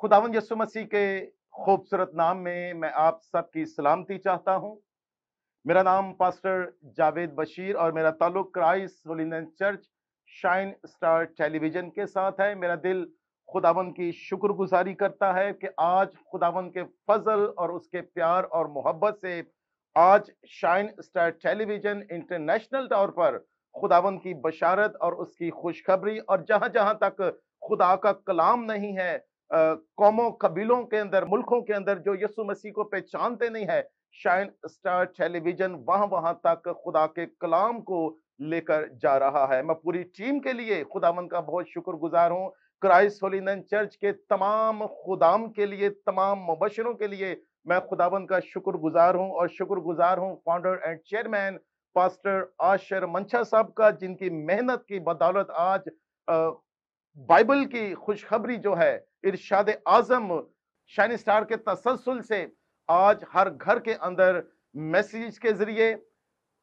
खुदावन यसु मसीह के खूबसूरत नाम में मैं आप सबकी सलामती चाहता हूं मेरा नाम पास्टर जावेद बशीर और मेरा ताल्लुक क्राइस्ट होलिंदन चर्च शाइन स्टार टेलीविजन के साथ है मेरा दिल खुदावन की शुक्रगुजारी करता है कि आज खुदावन के फजल और उसके प्यार और मोहब्बत से आज शाइन स्टार टेलीविजन इंटरनेशनल तौर पर खुदावन की बशारत और उसकी खुशखबरी और जहां जहां तक खुदा का कलाम नहीं है कौमों कबीलों के अंदर मुल्कों के अंदर जो यसु मसीह को पहचानते नहीं है शाइन स्टार टेलीविजन वहां वहां तक खुदा के कलाम को लेकर जा रहा है मैं पूरी टीम के लिए खुदावन का बहुत शुक्रगुजार हूँ क्राइस्ट होलिनन चर्च के तमाम खुदाम के लिए तमाम मुबशरों के लिए मैं खुदावन का शुक्रगुजार हूँ और शुक्रगुजार हूँ founder and chairman pastor Ashar Mansha साहब का जिनकी मेहनत की बदौलत आज बाइबल की खुशखबरी जो है इर्शाद आजम शाइन स्टार के तसलसल से आज हर घर के अंदर मैसेज के ज़रिए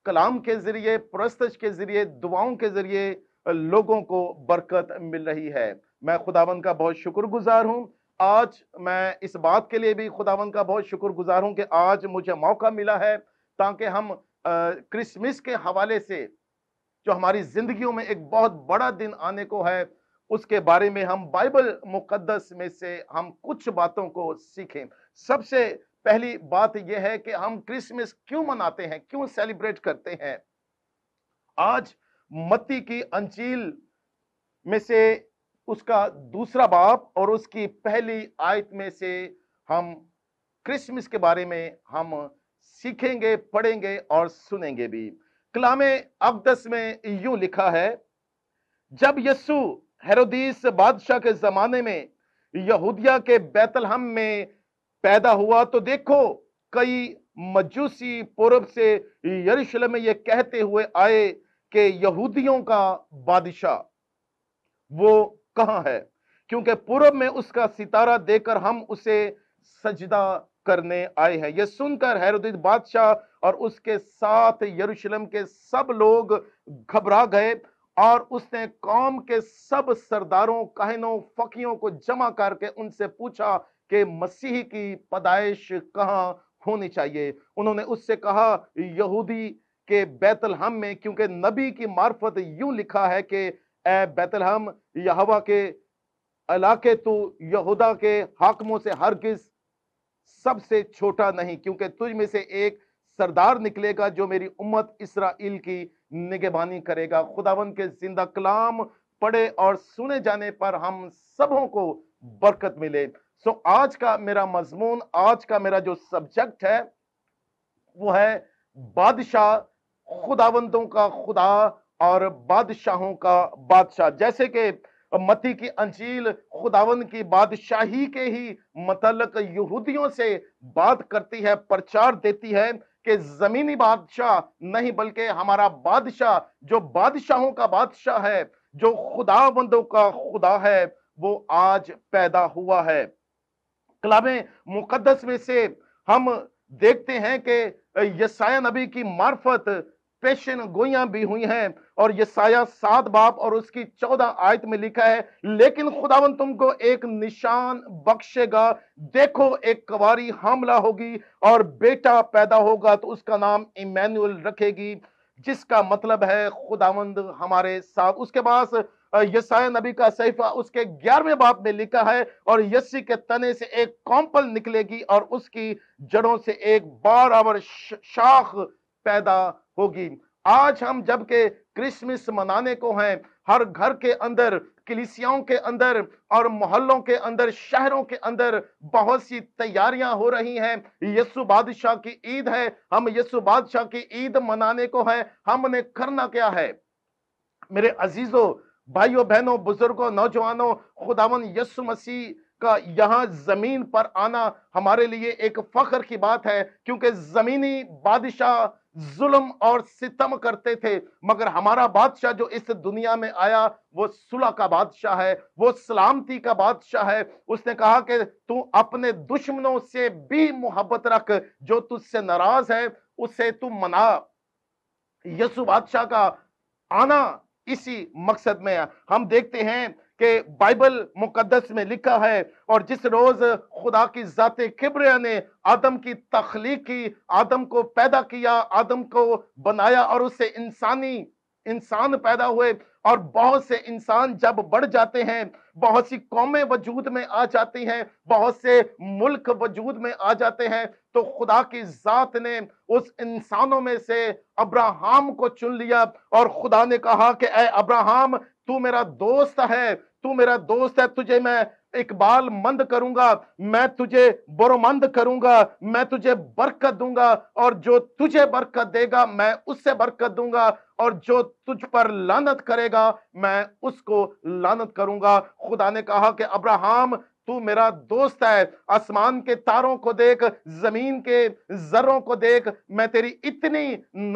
कलाम के ज़रिए प्रस्तज के ज़रिए दुआओं के ज़रिए लोगों को बरकत मिल रही है मैं खुदावन का बहुत शुक्रगुजार हूँ आज मैं इस बात के लिए भी खुदावन का बहुत शुक्रगुजार हूँ कि आज मुझे मौका मिला है ताकि हम क्रिसमस के हवाले से जो हमारी ज़िंदगियों में एक बहुत बड़ा दिन आने को है उसके बारे में हम बाइबल मुकद्दस में से हम कुछ बातों को सीखें सबसे पहली बात यह है कि हम क्रिसमस क्यों मनाते हैं क्यों सेलिब्रेट करते हैं आज मत्ती की अंचील में से उसका दूसरा बाप और उसकी पहली आयत में से हम क्रिसमस के बारे में हम सीखेंगे पढ़ेंगे और सुनेंगे भी कलामे अकदस में यूं लिखा है जब यस्सु हेरोदीस बादशाह के जमाने में यहूदिया के बैतलहम में पैदा हुआ तो देखो कई मजूसी पूर्व से यरूशलेम में ये कहते हुए आए कि यहूदियों का बादशाह वो कहां है क्योंकि पूर्व में उसका सितारा देकर हम उसे सजदा करने आए हैं यह सुनकर हैरुद्दीन बादशाह और उसके साथ यरूशलेम के सब लोग घबरा गए और उसने कौम के सब सरदारों कहनों फकीयों को जमा करके उनसे पूछा कि मसीह की पदाइश कहाँ होनी चाहिए उन्होंने उससे कहा यहूदी के बैतलहम में क्योंकि नबी की मार्फत यूं लिखा है कि ए बैतलहम यहावा के इलाके तो यहूदा के हाकमों से हरगिज सबसे छोटा नहीं क्योंकि तुझ में से एक सरदार निकलेगा जो मेरी उम्मत इसराइल की निगेबानी करेगा खुदावन के जिंदा कलाम पढ़े और सुने जाने पर हम सबों को बरकत मिले सो आज का मेरा मजमून आज का मेरा जो सब्जेक्ट है वो है बादशाह खुदावंतों का खुदा और बादशाहों का बादशाह जैसे कि मती की अंजील खुदावन की बादशाही के ही मतलब यहूदियों से बात करती है प्रचार देती है कि जमीनी बादशाह नहीं बल्कि हमारा बादशाह जो बादशाहों का बादशाह है जो खुदा बंदों का खुदा है वो आज पैदा हुआ है कलाम मुकदस में से हम देखते हैं कि यसाया नबी की मार्फत पेशन गोयां भी हुई हैं और ये साया सात बाप और उसकी चौदह आयत में लिखा है लेकिन खुदावन तुमको एक निशान बख्शेगा देखो एक कवारी हमला होगी और बेटा पैदा होगा तो उसका नाम इमैनुअल रखेगी जिसका मतलब है खुदावंद हमारे साथ उसके पास यसाया नबी का सहीफा उसके ग्यारहवें बाप में लिखा है और यस्सी के तने से एक कॉम्पल निकलेगी और उसकी जड़ों से एक बार आवर शाख पैदा होगी आज हम जबकि क्रिसमस मनाने को हैं हर घर के अंदर कलिसियाओं के अंदर और मोहल्लों के अंदर शहरों के अंदर बहुत सी तैयारियां हो रही हैं यस्सु बादशाह की ईद है हम यस्सु बादशाह की ईद मनाने को है हमने करना क्या है मेरे अजीजों भाइयों बहनों बुजुर्गों नौजवानों खुदावन यस्सु मसीह का यहाँ जमीन पर आना हमारे लिए एक फख्र की बात है क्योंकि जमीनी बादशाह जुल्म और सितम करते थे मगर हमारा बादशाह जो इस दुनिया में आया वो सुलह का बादशाह है वो सलामती का बादशाह है उसने कहा कि तू अपने दुश्मनों से भी मोहब्बत रख जो तुझसे नाराज है उसे तू मना यसु बादशाह का आना इसी मकसद में है हम देखते हैं कि बाइबल मुकदस में लिखा है और जिस रोज खुदा की जाते किब्रिया ने आदम की तख्लीक की आदम को पैदा किया आदम को बनाया और उससे इंसानी इंसान पैदा हुए और बहुत से इंसान जब बढ़ जाते हैं बहुत सी कौमें वजूद में आ जाती हैं बहुत से मुल्क वजूद में आ जाते हैं तो खुदा की ज़ात ने उस इंसानों में से अब्राहम को चुन लिया और खुदा ने कहा कि अब्राहम तू मेरा दोस्त है तू मेरा दोस्त है तुझे मैं इकबाल मंद करूंगा मैं तुझे बुरमंद करूंगा मैं तुझे बरकत दूंगा और जो तुझे बरकत देगा मैं उससे बरकत दूंगा और जो तुझ पर लानत करेगा मैं उसको लानत करूंगा खुदा ने कहा कि अब्राहम तू मेरा दोस्त है आसमान के तारों को देख जमीन के जरों को देख मैं तेरी इतनी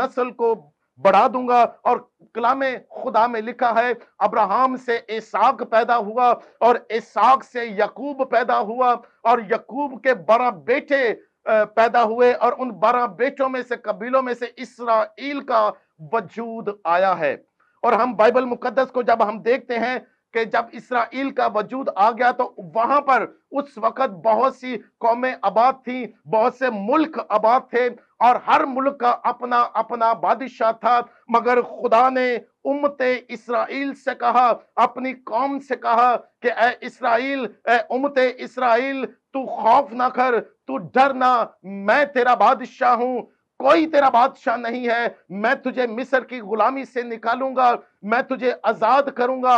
नस्ल को बढ़ा दूंगा और कलाम खुदा में लिखा है अब्राहम से इसाक पैदा हुआ और इसाक से यकूब पैदा हुआ और यकूब के बारह बेटे पैदा हुए और उन बारह बेटों में से कबीलों में से इसराइल का वजूद आया है और हम बाइबल मुकदस को जब हम देखते हैं कि जब इसराइल का वजूद आ गया तो वहां पर उस वक्त बहुत सी कौमें आबाद थी बहुत से मुल्क आबाद थे और हर मुल्क का अपना अपना बादशाह था मगर खुदा ने उम्मत इसराइल से कहा अपनी कौम से कहा कि ए इसराइल ए उम्मत इसराइल तू खौफ ना कर तू डर ना मैं तेरा बादशाह हूँ कोई तेरा बादशाह नहीं है मैं तुझे मिस्र की गुलामी से निकालूंगा मैं तुझे आजाद करूंगा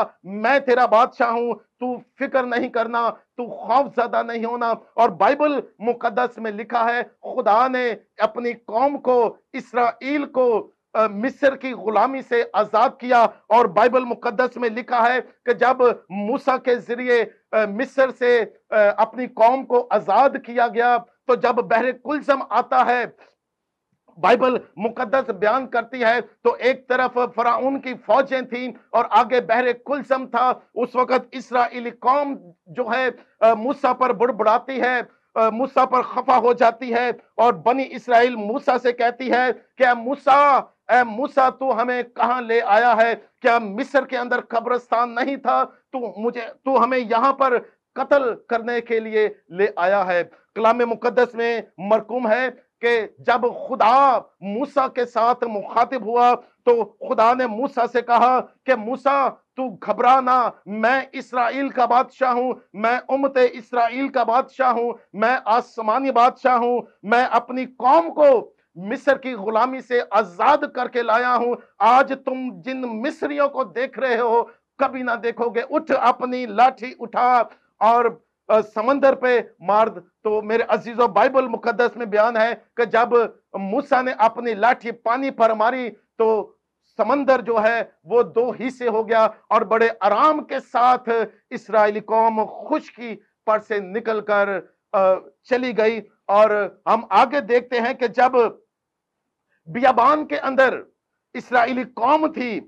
मैं तेरा बादशाह हूं तू फिक्र नहीं करना तू खौफ ज्यादा नहीं होना और बाइबल मुकदस में लिखा है खुदा ने अपनी कौम को इसराइल को मिस्र की गुलामी से आजाद किया और बाइबल मुकद्दस में लिखा है कि जब मूसा के जरिए मिस्र से अपनी कौम को आजाद किया गया तो जब बहरे कुलजम आता है बाइबल मुकद्दस बयान करती है तो एक तरफ फराउन की फौजें थीं और आगे बहरे कुलसम था उस वक्त इसराइली कौम जो है मूसा पर बुड़बुड़ाती है मूसा पर खफा हो जाती है और बनी इसराइल मूसा से कहती है कि मूसा ए मूसा तू हमें कहाँ ले आया है क्या मिस्र के अंदर कब्रस्तान नहीं था तू मुझे तू हमें यहाँ पर कत्ल करने के लिए ले आया है कलाम मुकदस में मरकूम है कि जब खुदा मूसा के साथ मुखातिब हुआ तो खुदा ने मूसा से कहा कि मूसा तू घबरा ना मैं इसराइल का बादशाह हूं मैं उमत इसराइल का बादशाह हूं मैं आसमानी बादशाह हूं मैं अपनी कौम को मिस्र की गुलामी से आजाद करके लाया हूं आज तुम जिन मिस्रियों को देख रहे हो कभी ना देखोगे उठ अपनी लाठी उठा और समंदर पे मार्द तो मेरे अजीजों बाइबल मुकदस में बयान है कि जब मूसा ने अपनी लाठी पानी पर मारी तो समंदर जो है वो दो हिस्से हो गया और बड़े आराम के साथ इसराइली कौम खुशकी पर से निकल कर चली गई और हम आगे देखते हैं कि जब बियाबान के अंदर इसराइली कौम थी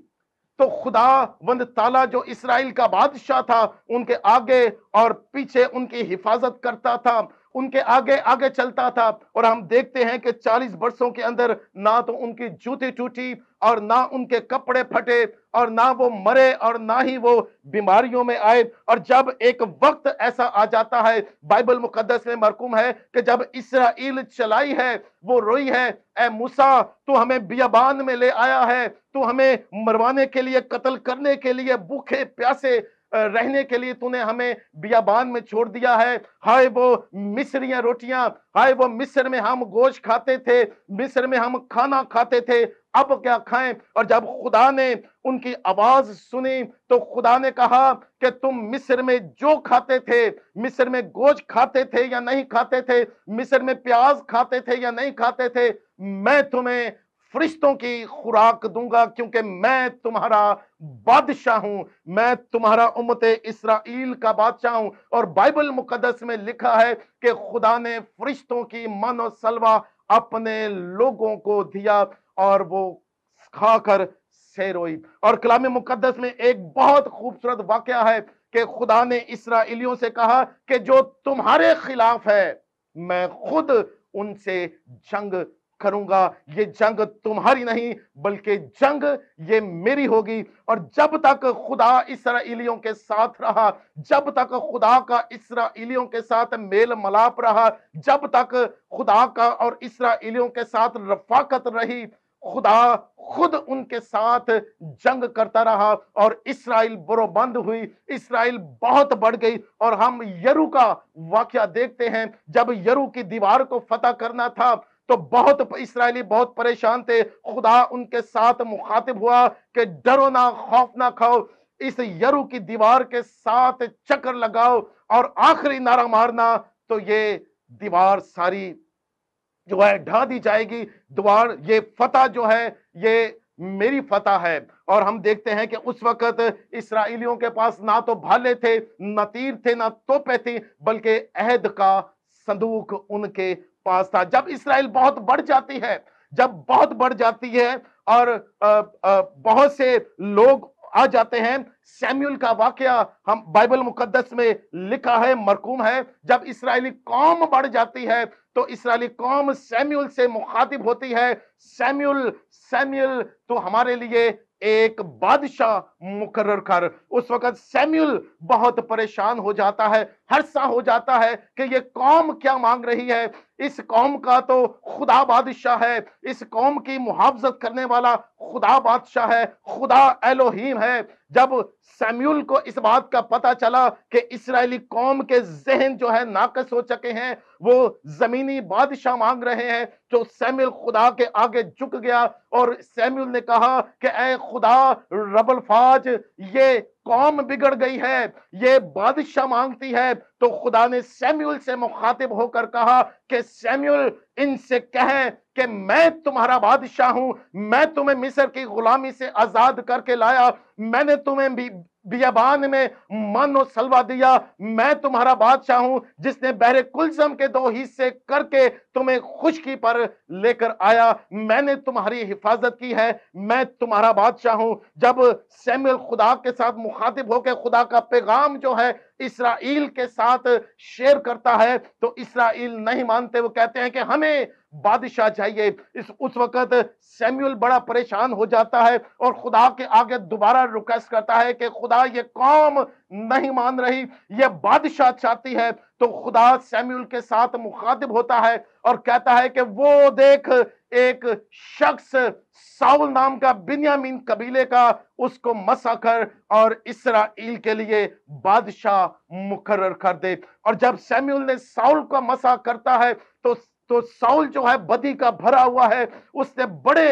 तो खुदा वंद ताला जो इसराइल का बादशाह था उनके आगे और पीछे उनकी हिफाजत करता था उनके आगे आगे चलता था और हम देखते हैं कि 40 वर्षों के अंदर ना तो उनकी जूती टूटी और ना उनके कपड़े फटे और ना वो मरे और ना ही वो बीमारियों में आए और जब एक वक्त ऐसा आ जाता है बाइबल मुकदस में मरकूम है कि जब इसराइल चलाई है वो रोई है ए मूसा तू हमें बियाबान में ले आया है तू हमें मरवाने के लिए कत्ल करने के लिए भूखे प्यासे रहने के लिए तूने हमें बियाबान में छोड़ दिया है हाय वो मिस्रियां रोटियां हाय वो मिस्र में हम गोश्त खाते थे मिस्र में हम खाना खाते थे अब क्या खाएं और जब खुदा ने उनकी आवाज सुनी तो खुदा ने कहा कि तुम मिस्र में जो खाते थे मिस्र में गोज खाते थे या नहीं खाते थे मिस्र में प्याज खाते थे या नहीं खाते थे मैं तुम्हें फरिश्तों की खुराक दूंगा क्योंकि मैं तुम्हारा बादशाह हूं मैं तुम्हारा उम्मत इसराइल का बादशाह हूं और बाइबल मुकदस में लिखा है कि खुदा ने फरिश्तों की मन और सलवा अपने लोगों को दिया और वो खाकर सेरोई और कलाम मुकदस में एक बहुत खूबसूरत वाक्य है कि खुदा ने इसराइलियों से कहा कि जो तुम्हारे खिलाफ है मैं खुद उनसे जंग करूंगा ये जंग तुम्हारी नहीं बल्कि जंग ये मेरी होगी और जब तक खुदा इसराइलियों के साथ रहा जब तक खुदा का इसराइलियों के साथ मेल मलाप रहा जब तक खुदा का और इसराइलियों के साथ रफाकत रही खुदा खुद उनके साथ जंग करता रहा और इसराइल बुरोबंद हुई इसराइल बहुत बढ़ गई और हम यरू का वाक्य देखते हैं जब यरू की दीवार को फतह करना था तो बहुत इसराइली बहुत परेशान थे खुदा उनके साथ मुखातिब हुआ कि डरो ना खौफ ना खाओ इस यरु की दीवार के साथ चक्कर लगाओ और आखिरी नारा मारना तो ये दीवार सारी जो है ढा दी जाएगी द्वार ये फतह जो है ये मेरी फतह है और हम देखते हैं कि उस वक्त इसराइलियों के पास ना तो भाले थे ना तीर थे ना तोपे थी बल्कि अहद का संदूक उनके पास था जब इसराइल बहुत बढ़ जाती है जब बहुत बढ़ जाती है और आ, आ, बहुत से लोग आ जाते हैं सैम्यूल का वाक्य हम बाइबल मुकद्दस में लिखा है मरकूम है जब इसराइली कौम बढ़ जाती है तो इसराइली कौम सैम्यूल से मुखातिब होती है सैम्यूल सैम्यूल तो हमारे लिए एक बादशाह मुकर्र कर उस वक्त सैम्यूल बहुत परेशान हो जाता है हर हो जाता है कि ये कौम क्या मांग रही है इस कौम का तो खुदा बादशाह है इस कौम की मुहाफजत करने वाला खुदा बादशाह है खुदा एलोहीम है जब सैम्यूल को इस बात का पता चला कि इसराइली कौम के जहन जो है नाकस हो चुके हैं वो जमीनी बादशाह मांग रहे हैं तो सैम्यूल खुदा के आगे झुक गया और सैम्यूल ने कहा कि ए खुदा रबल फाज ये कौम बिगड़ गई है ये बादशाह मांगती है तो खुदा ने सैम्यूल से मुखातिब होकर कहा कि सैम्यूल इनसे कहे कि मैं तुम्हारा बादशाह हूं मैं तुम्हें मिस्र की गुलामी से आजाद करके लाया मैंने तुम्हें भी बियाबान में मानो सलवा दिया मैं तुम्हारा बादशाह हूं जिसने बहरे कुलजम के दो हिस्से करके तुम्हें खुशकी पर लेकर आया मैंने तुम्हारी हिफाजत की है मैं तुम्हारा बादशाह हूं जब सैमुअल खुदा के साथ मुखातिब होकर खुदा का पैगाम जो है इसराइल के साथ शेयर करता है तो इसराइल नहीं मानते वो कहते हैं कि हमें बादशाह चाहिए इस उस वक्त सैमुअल बड़ा परेशान हो जाता है और खुदा के आगे दोबारा रिक्वेस्ट करता है कि खुदा ये कौम नहीं मान रही यह बादशाह चाहती है तो खुदा सैम्यूल के साथ मुखातिब होता है और कहता है कि वो देख एक शख्स साउल नाम का बिन्यामीन कबीले का उसको मसा कर और इसराइल के लिए बादशाह मुकर्र कर दे और जब सैम्यूल ने साउल का मसा करता है तो तो साउल जो है बदी का भरा हुआ है उसने बड़े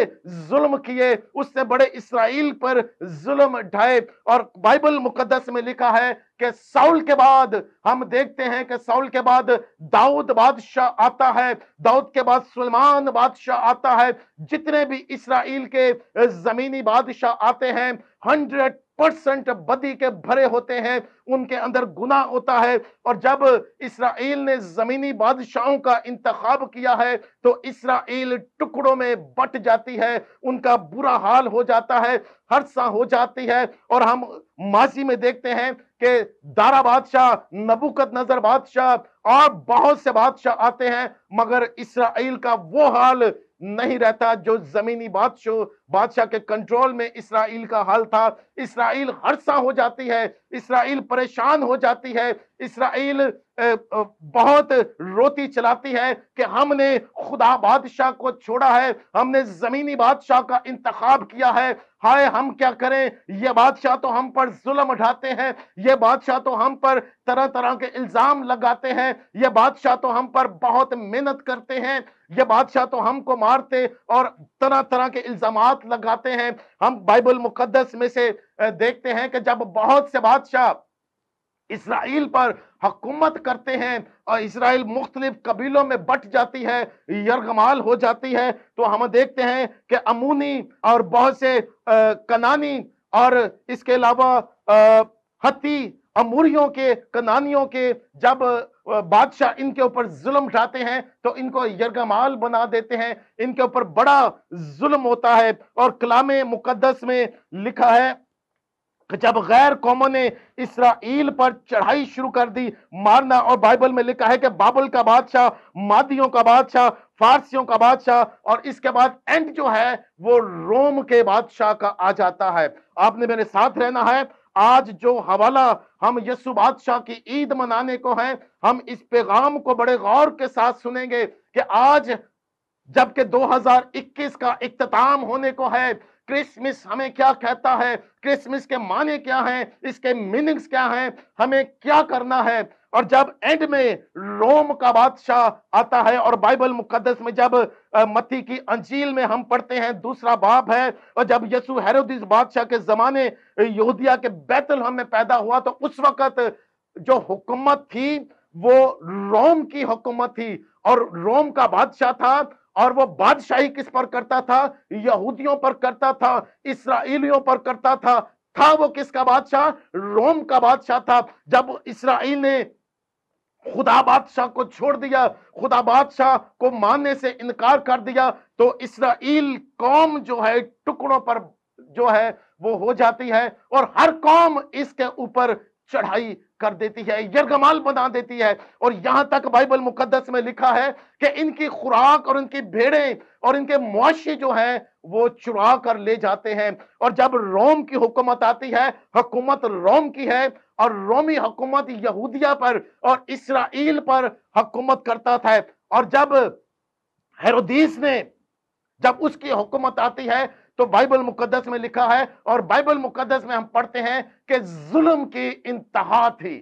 जुल्म किए उसने बड़े इसराइल पर जुल्म ढाए और बाइबल मुकदस में लिखा है कि साउल के बाद हम देखते हैं कि साउल के बाद दाऊद बादशाह आता है दाऊद के बाद सलमान बादशाह आता है जितने भी इसराइल के जमीनी बादशाह आते हैं हंड्रेड परसेंट बदी के भरे होते हैं उनके अंदर गुना होता है और जब इसराइल ने जमीनी बादशाहों का इंतखब किया है तो इसराइल टुकड़ों में बट जाती है उनका बुरा हाल हो जाता है हरसा हो जाती है और हम माजी में देखते हैं कि दारा बादशाह नबुकत नजर बादशाह और बहुत से बादशाह आते हैं मगर इसराइल का वो हाल नहीं रहता जो जमीनी बादशाह बादशाह के कंट्रोल में इसराइल का हाल था इसराइल हरसा हो जाती है इसराइल परेशान हो जाती है इसराइल बहुत रोती चलाती है कि हमने खुदा बादशाह को छोड़ा है हमने जमीनी बादशाह का इंतखाब किया है हाय हम क्या करें यह बादशाह तो हम पर जुल्म उठाते हैं ये बादशाह तो हम पर तरह तरह के इल्जाम लगाते हैं यह बादशाह तो हम पर बहुत मेहनत करते हैं यह बादशाह तो हमको मारते और तरह तरह के इल्जाम हाथ लगाते हैं हम बाइबल मुकदस में से देखते हैं कि जब बहुत से बादशाह इसराइल पर हकूमत करते हैं और इसराइल मुख्तलिफ कबीलों में बट जाती है यरगमाल हो जाती है तो हम देखते हैं कि अमूनी और बहुत से कनानी और इसके अलावा हती अमूरियों के कनानियों के जब बादशाह इनके ऊपर जुल्म उठाते हैं तो इनको यरगमाल बना देते हैं इनके ऊपर बड़ा जुल्म होता है और कलाम मुकदस में लिखा है जब गैर कौमों ने इसराइल पर चढ़ाई शुरू कर दी मारना और बाइबल में लिखा है कि बाबल का बादशाह मादियों का बादशाह फारसियों का बादशाह और इसके बाद एंड जो है वो रोम के बादशाह का आ जाता है आपने मेरे साथ रहना है आज जो हवाला हम यसु बादशाह की ईद मनाने को है हम इस पैगाम को बड़े गौर के साथ सुनेंगे कि आज जबकि 2021 का इख्ताम होने को है क्रिसमस हमें क्या कहता है क्रिसमस के माने क्या हैं इसके मीनिंग्स क्या हैं हमें क्या करना है और जब एंड में रोम का बादशाह आता है और बाइबल मुकदस में जब मत्ती की अंजील में हम पढ़ते हैं दूसरा बाप है और जब यसु हेरोदिस बादशाह के जमाने यहूदिया के बैतल में पैदा हुआ तो उस वक्त जो हुकूमत थी वो रोम की हुकूमत थी और रोम का बादशाह था और वो बादशाही किस पर करता था यहूदियों पर करता था इसराइलियों पर करता था था वो किसका बादशाह रोम का बादशाह था जब इसराइल ने खुदा बादशाह को छोड़ दिया खुदा बादशाह को मानने से इनकार कर दिया तो इसराइल कौम जो है टुकड़ों पर जो है वो हो जाती है और हर कौम इसके ऊपर चढ़ाई कर देती है यरगमाल बना देती है और यहाँ तक बाइबल मुकदस में लिखा है कि इनकी खुराक और इनकी भेड़ें और इनके मुआशे जो हैं वो चुरा कर ले जाते हैं और जब रोम की हुकूमत आती है हुकूमत रोम की है और रोमी हुकूमत यहूदिया पर और इसराइल पर हुकूमत करता था और जब हेरोदीस ने जब उसकी हुकूमत आती है तो बाइबल मुकदस में लिखा है और बाइबल मुकदस में हम पढ़ते हैं कि जुल्म की इंतहा थी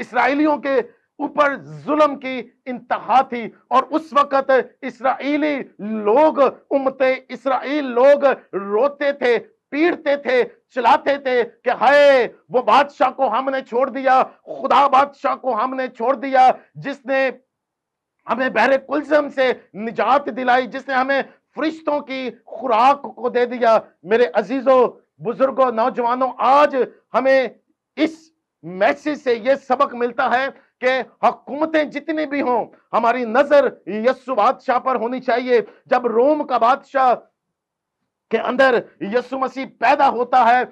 इसराइलियों के ऊपर जुल्म की इंतहा थी और उस वक्त इसराइली लोग उमते इसराइल लोग रोते थे पीड़ते थे चलाते थे कि हाय वो बादशाह को हमने छोड़ दिया खुदा बादशाह को हमने छोड़ दिया जिसने हमें बहरे कुलजम से निजात दिलाई जिसने हमें फरिश्तों की खुराक को दे दिया मेरे अजीजों बुजुर्गों नौजवानों आज हमें इस मैसेज से यह सबक मिलता है कि हुकूमतें जितनी भी हों हमारी नजर यस्सु बादशाह पर होनी चाहिए जब रोम का बादशाह के अंदर यस्सु मसीह पैदा होता है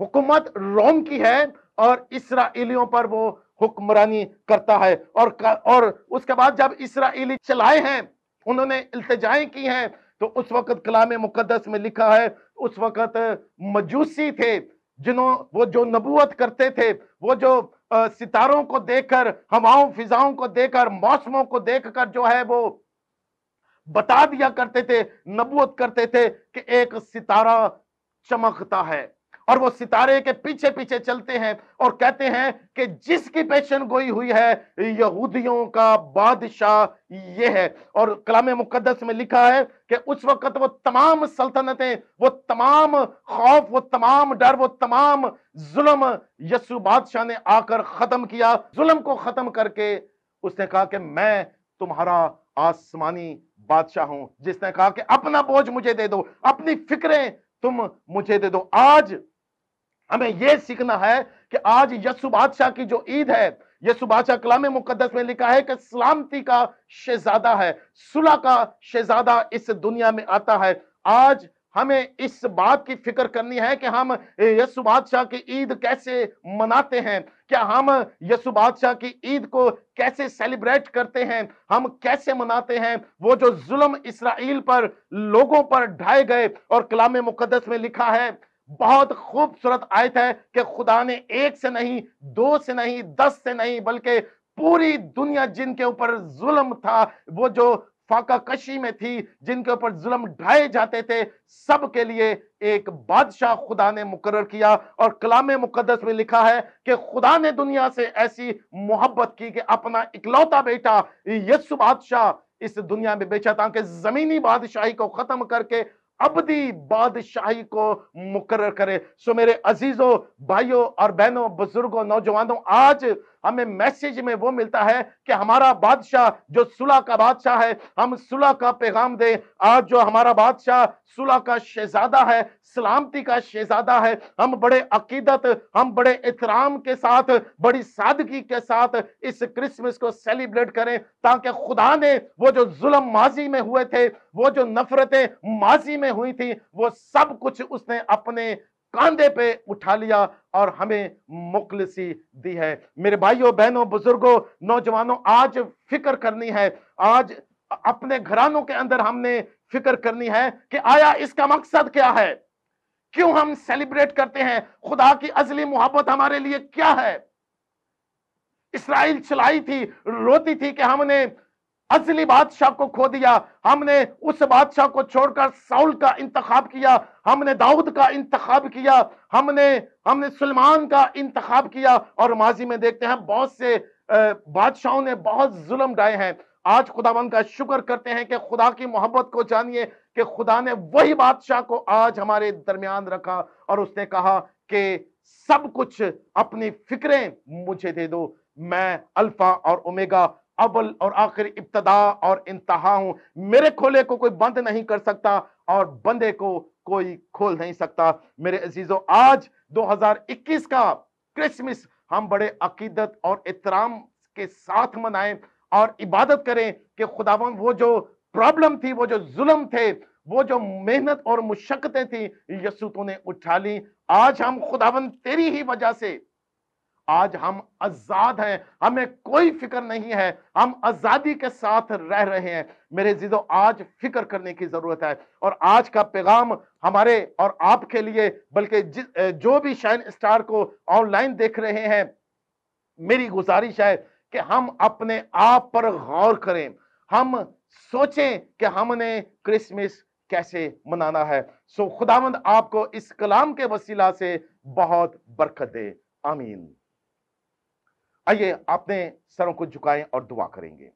हुकूमत रोम की है और इसराइलियों पर वो हुक्मरानी करता है और और उसके बाद जब इसराइली चलाए हैं उन्होंने इल्तजाएं की हैं तो उस वक़्त कलाम मुकदस में लिखा है उस वक़्त मजूसी थे जिन्हों वो जो नबूत करते थे वो जो सितारों को देखकर हवाओं फिजाओं को देखकर मौसमों को देखकर जो है वो बता दिया करते थे नबूत करते थे कि एक सितारा चमकता है और वो सितारे के पीछे पीछे चलते हैं और कहते हैं कि जिसकी पेशन गोई हुई है यहूदियों का बादशाह ये है और कलाम मुकदस में लिखा है कि उस वक्त वो तमाम सल्तनतें वो तमाम खौफ वो तमाम डर वो तमाम जुल्म यसु बादशाह ने आकर खत्म किया जुल्म को खत्म करके उसने कहा कि मैं तुम्हारा आसमानी बादशाह हूं जिसने कहा कि अपना बोझ मुझे दे दो अपनी फिक्रें तुम मुझे दे दो आज हमें यह सीखना है कि आज यसु बादशाह की जो ईद है यसु बादशाह कलाम मुकदस में लिखा है कि सलामती का शहजादा है सुलह का शहजादा इस दुनिया में आता है आज हमें इस बात की फिक्र करनी है कि हम यसु बादशाह की ईद कैसे मनाते हैं क्या हम यसु बादशाह की ईद को कैसे सेलिब्रेट करते हैं हम कैसे मनाते हैं वो जो जुल्म इसराइल पर लोगों पर ढाए गए और कलाम मुकदस में लिखा है बहुत खूबसूरत आयत है कि खुदा ने एक से नहीं दो से नहीं दस से नहीं बल्कि पूरी दुनिया जिनके ऊपर जुल्म था वो जो फाका कशी में थी जिनके ऊपर जुल्म ढाए जाते थे सब के लिए एक बादशाह खुदा ने मुकर किया और कलाम मुकदस में लिखा है कि खुदा ने दुनिया से ऐसी मोहब्बत की कि अपना इकलौता बेटा यस्सु बादशाह इस दुनिया में बेचा ताकि जमीनी बादशाही को खत्म करके अबदी बादशाही को मुकर करे सो मेरे अजीजों भाइयों और बहनों बुजुर्गों नौजवानों आज हमें मैसेज में वो मिलता है कि हमारा बादशाह जो सुलह का बादशाह है हम सुलह का पैगाम दें आज जो हमारा बादशाह सुलह का शहजादा है सलामती का शहजादा है हम बड़े अकीदत हम बड़े एहतराम के साथ बड़ी सादगी के साथ इस क्रिसमस को सेलिब्रेट करें ताकि खुदा ने वो जो जुल्म माजी में हुए थे वो जो नफरतें माजी में हुई थी वो सब कुछ उसने अपने कांधे पे उठा लिया और हमें मुखलसी दी है मेरे भाइयों बहनों बुजुर्गों नौजवानों आज फिक्र करनी है आज अपने घरानों के अंदर हमने फिक्र करनी है कि आया इसका मकसद क्या है क्यों हम सेलिब्रेट करते हैं खुदा की अजली मोहब्बत हमारे लिए क्या है इसराइल चलाई थी रोती थी कि हमने असली बादशाह को खो दिया हमने उस बादशाह को छोड़कर साउल का इंतखाब किया हमने दाऊद का इंतखाब किया हमने हमने सलमान का इंतखाब किया और माजी में देखते हैं बहुत से बादशाहों ने बहुत जुल्म डाए हैं आज खुदावन का शुक्र करते हैं कि खुदा की मोहब्बत को जानिए कि खुदा ने वही बादशाह को आज हमारे दरमियान रखा और उसने कहा कि सब कुछ अपनी फिक्रें मुझे दे दो मैं अल्फा और ओमेगा अबल और आखिर इब्तदा और इंतहा हूं मेरे खोले को कोई बंद नहीं कर सकता और बंदे को कोई खोल नहीं सकता मेरे अजीजो आज 2021 का क्रिसमस हम बड़े अकीदत और एहतराम के साथ मनाएं और इबादत करें कि खुदावन वो जो प्रॉब्लम थी वो जो जुल्म थे वो जो मेहनत और मुशक्क़तें थी यसुतों ने उठा ली आज हम खुदावन तेरी ही वजह से आज हम आजाद हैं हमें कोई फिक्र नहीं है हम आजादी के साथ रह रहे हैं मेरे जिदो आज फिक्र करने की जरूरत है और आज का पैगाम हमारे और आपके लिए बल्कि जो भी शाइन स्टार को ऑनलाइन देख रहे हैं मेरी गुजारिश है कि हम अपने आप पर गौर करें हम सोचें कि हमने क्रिसमस कैसे मनाना है सो खुदावंद आपको इस कलाम के वसीला से बहुत बरकत दे आमीन आइए आपने सरों को झुकाएं और दुआ करेंगे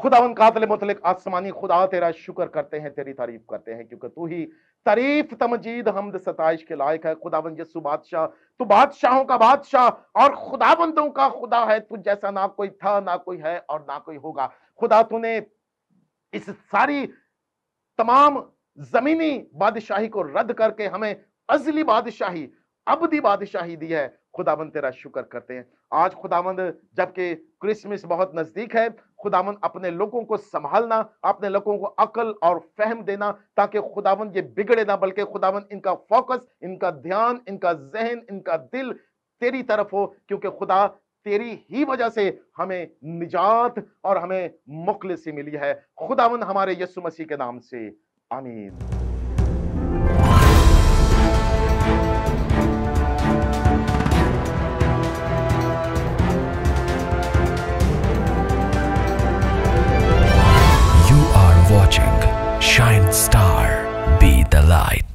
खुदावन कातले मुतलिक आसमानी खुदा तेरा शुक्र करते हैं तेरी तारीफ करते हैं क्योंकि तू ही तारीफ तमजीद हमद सताइश के लायक है खुदावन यसु बादशाह तू बादशाहों का बादशाह और खुदाबंदों का खुदा है तू जैसा ना कोई था ना कोई है और ना कोई होगा खुदा तूने इस सारी तमाम जमीनी बादशाही को रद्द करके हमें अजली बादशाही अब दी बादशाही दी है खुदाबंद तेरा शुक्र करते हैं आज खुदाबंद जबकि क्रिसमस बहुत नज़दीक है खुदावन अपने लोगों को संभालना अपने लोगों को अकल और फहम देना ताकि खुदावन ये बिगड़े ना बल्कि खुदावन इनका फोकस इनका ध्यान इनका जहन इनका दिल तेरी तरफ हो क्योंकि खुदा तेरी ही वजह से हमें निजात और हमें से मिली है खुदावन हमारे यसु मसीह के नाम से आमीन star, be the light.